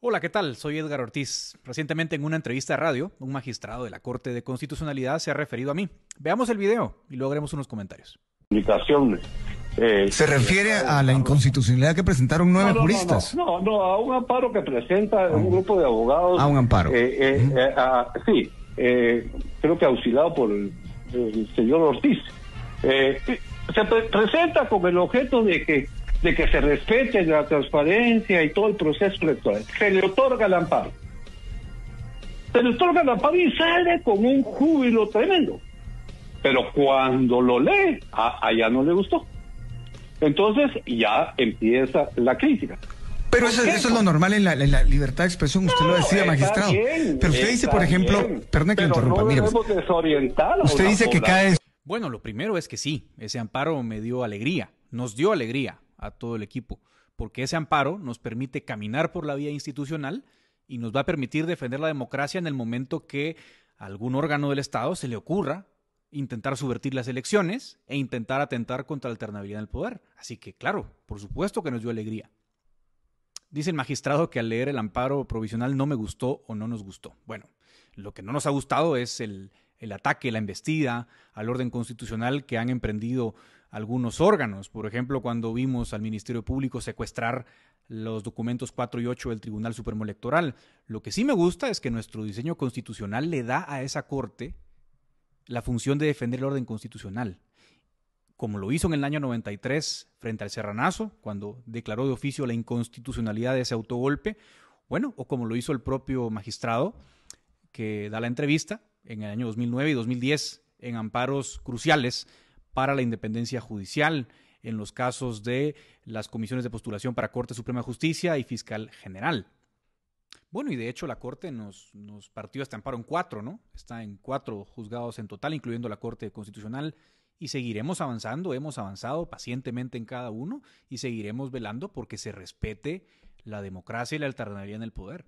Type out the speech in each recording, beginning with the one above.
Hola, ¿qué tal? Soy Edgar Ortiz. Recientemente en una entrevista de radio, un magistrado de la Corte de Constitucionalidad se ha referido a mí. Veamos el video y luego haremos unos comentarios. Eh, se refiere a la inconstitucionalidad que presentaron nueve juristas. No, no, a un amparo que presenta un grupo de abogados. A un amparo. Eh, eh, sí, creo que auxiliado por el, señor Ortiz. se presenta como el objeto de que de que se respete la transparencia y todo el proceso electoral. Se le otorga el amparo. Se le otorga el amparo y sale con un júbilo tremendo. Pero cuando lo lee, a, allá no le gustó. Entonces ya empieza la crítica. Pero eso, es lo normal en la, libertad de expresión, usted lo decía, magistrado. pero usted dice, por ejemplo, perdón que interrumpa, mire. Usted dice que cae... Bueno, lo primero es que sí, ese amparo me dio alegría, nos dio alegría, a todo el equipo, porque ese amparo nos permite caminar por la vía institucional y nos va a permitir defender la democracia en el momento que algún órgano del Estado se le ocurra intentar subvertir las elecciones e intentar atentar contra la alternabilidad del poder. Así que, claro, por supuesto que nos dio alegría. Dice el magistrado que al leer el amparo provisional no me gustó o no nos gustó. Bueno, lo que no nos ha gustado es el, el ataque, la embestida al orden constitucional que han emprendido algunos órganos. Por ejemplo, cuando vimos al Ministerio Público secuestrar los documentos 4 y 8 del Tribunal Supremo Electoral. Lo que sí me gusta es que nuestro diseño constitucional le da a esa Corte la función de defender el orden constitucional, como lo hizo en el año 93 frente al Serranazo, cuando declaró de oficio la inconstitucionalidad de ese autogolpe, bueno, o como lo hizo el propio magistrado que da la entrevista en el año 2009 y 2010 en amparos cruciales para la independencia judicial en los casos de las comisiones de postulación para Corte Suprema de Justicia y Fiscal General. Bueno, y de hecho la Corte nos, partió hasta amparo en cuatro, ¿no? Está en cuatro juzgados en total, incluyendo la Corte Constitucional, y seguiremos avanzando, hemos avanzado pacientemente en cada uno y seguiremos velando porque se respete la democracia y la alternabilidad en el poder.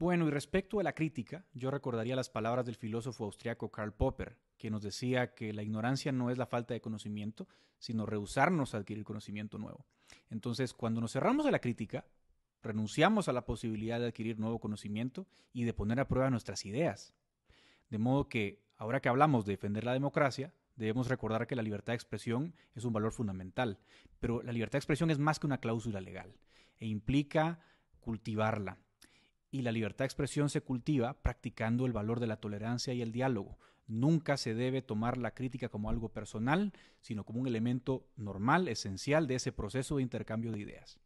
Bueno, y respecto a la crítica, yo recordaría las palabras del filósofo austriaco Karl Popper, que nos decía que la ignorancia no es la falta de conocimiento, sino rehusarnos a adquirir conocimiento nuevo. Entonces, cuando nos cerramos a la crítica, renunciamos a la posibilidad de adquirir nuevo conocimiento y de poner a prueba nuestras ideas. De modo que, ahora que hablamos de defender la democracia, debemos recordar que la libertad de expresión es un valor fundamental, pero la libertad de expresión es más que una cláusula legal e implica cultivarla y la libertad de expresión se cultiva practicando el valor de la tolerancia y el diálogo. Nunca se debe tomar la crítica como algo personal, sino como un elemento normal, esencial de ese proceso de intercambio de ideas.